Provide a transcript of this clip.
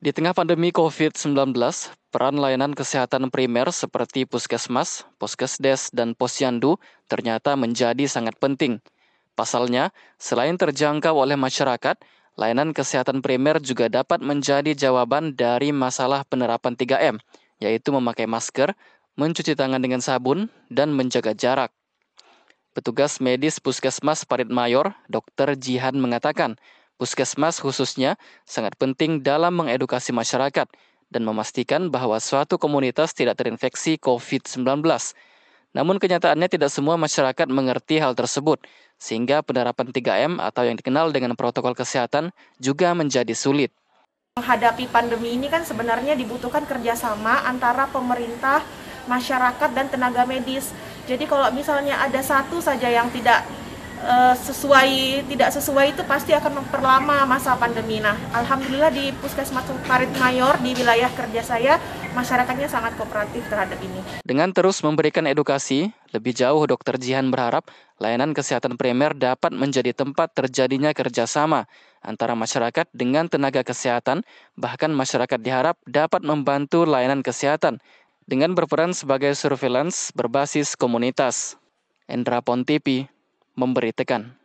Di tengah pandemi COVID-19, peran layanan kesehatan primer seperti puskesmas, puskesdes, dan posyandu ternyata menjadi sangat penting. Pasalnya, selain terjangkau oleh masyarakat, layanan kesehatan primer juga dapat menjadi jawaban dari masalah penerapan 3M, yaitu memakai masker, mencuci tangan dengan sabun, dan menjaga jarak. Petugas medis Puskesmas Parit Mayor, Dr. Jihan mengatakan, Puskesmas khususnya sangat penting dalam mengedukasi masyarakat dan memastikan bahwa suatu komunitas tidak terinfeksi COVID-19. Namun kenyataannya tidak semua masyarakat mengerti hal tersebut, sehingga penerapan 3M atau yang dikenal dengan protokol kesehatan juga menjadi sulit. Menghadapi pandemi ini kan sebenarnya dibutuhkan kerjasama antara pemerintah, masyarakat, dan tenaga medis. Jadi kalau misalnya ada satu saja yang tidak Eh, sesuai tidak sesuai itu pasti akan memperlama masa pandemi. Nah, alhamdulillah di Puskesmas Parit Mayor di wilayah kerja saya masyarakatnya sangat kooperatif terhadap ini. Dengan terus memberikan edukasi, lebih jauh Dr. Jihan berharap layanan kesehatan primer dapat menjadi tempat terjadinya kerjasama antara masyarakat dengan tenaga kesehatan, bahkan masyarakat diharap dapat membantu layanan kesehatan dengan berperan sebagai surveillance berbasis komunitas. Endra Pontipi memberi tekan